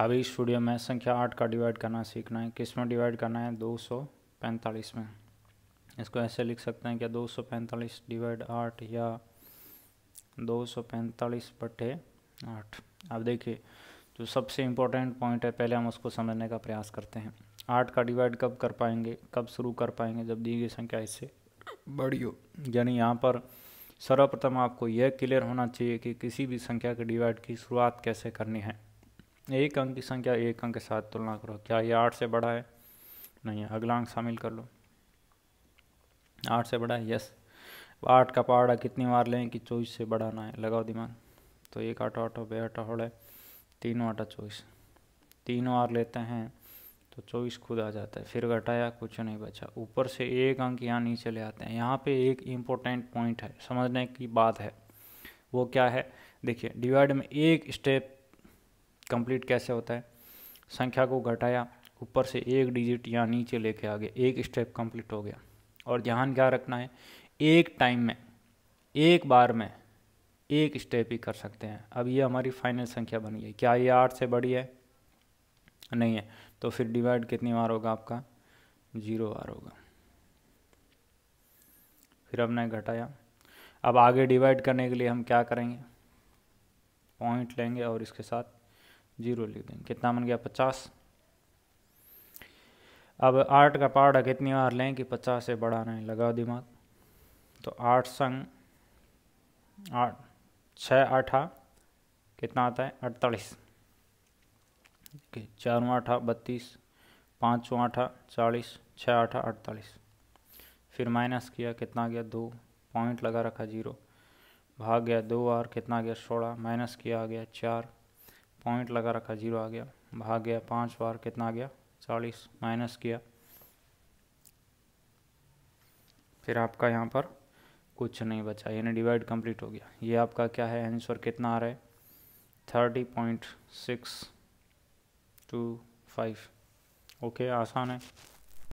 अभी इस स्टूडियो में संख्या आठ का डिवाइड करना सीखना है किस में डिवाइड करना है दो सौ पैंतालीस में इसको ऐसे लिख सकते हैं क्या दो सौ पैंतालीस डिवाइड आठ या दो सौ पैंतालीस बटे आठ अब देखिए जो सबसे इम्पोर्टेंट पॉइंट है पहले हम उसको समझने का प्रयास करते हैं आठ का डिवाइड कब कर पाएंगे कब शुरू कर पाएंगे जब दी गई संख्या इससे बड़ी हो यानी यहाँ पर सर्वप्रथम आपको यह क्लियर होना चाहिए कि किसी भी संख्या के डिवाइड की शुरुआत कैसे करनी है एक अंक की संख्या एक अंक के साथ तुलना करो क्या ये आठ से बड़ा है नहीं है अगला अंक शामिल कर लो आठ से बड़ा है यस आठ का पहाड़ा कितनी बार लें कि चौबीस से बड़ा ना है लगाओ दिमाग तो एक आठ आठ बे आठ होड़ा तीनों आठा चौबीस तीनों आर लेते हैं तो चौबीस खुद आ जाता है फिर घटाया कुछ नहीं बचा ऊपर से एक अंक यहाँ नीचे ले आते हैं यहाँ पे एक इम्पोर्टेंट पॉइंट है समझने की बात है वो क्या है देखिए डिवाइड में एक स्टेप कंप्लीट कैसे होता है संख्या को घटाया ऊपर से एक डिजिट या नीचे लेके आ गया एक स्टेप कंप्लीट हो गया और ध्यान क्या रखना है एक टाइम में एक बार में एक स्टेप ही कर सकते हैं अब ये हमारी फाइनल संख्या बन गई क्या ये आठ से बड़ी है नहीं है तो फिर डिवाइड कितनी बार होगा आपका जीरो बार होगा फिर हमने घटाया अब आगे डिवाइड करने के लिए हम क्या करेंगे पॉइंट लेंगे और इसके साथ जीरो लिख देंगे कितना बन गया पचास अब आठ का पहाड़ा कितनी बार लें कि पचास से नहीं लगाओ दिमाग तो आठ संग आठ छः आठा कितना आता है अड़तालीस चारों आठा बत्तीस पाँचों आठा चालीस छः आठा अड़तालीस फिर माइनस किया कितना गया दो पॉइंट लगा रखा जीरो भाग गया दो आर कितना गया सोलह माइनस किया आ गया चार पॉइंट लगा रखा जीरो आ गया भाग गया पाँच बार कितना आ गया चालीस माइनस किया फिर आपका यहाँ पर कुछ नहीं बचा यानी डिवाइड कंप्लीट हो गया ये आपका क्या है आंसर कितना आ रहा है thirty point six two five okay आसान है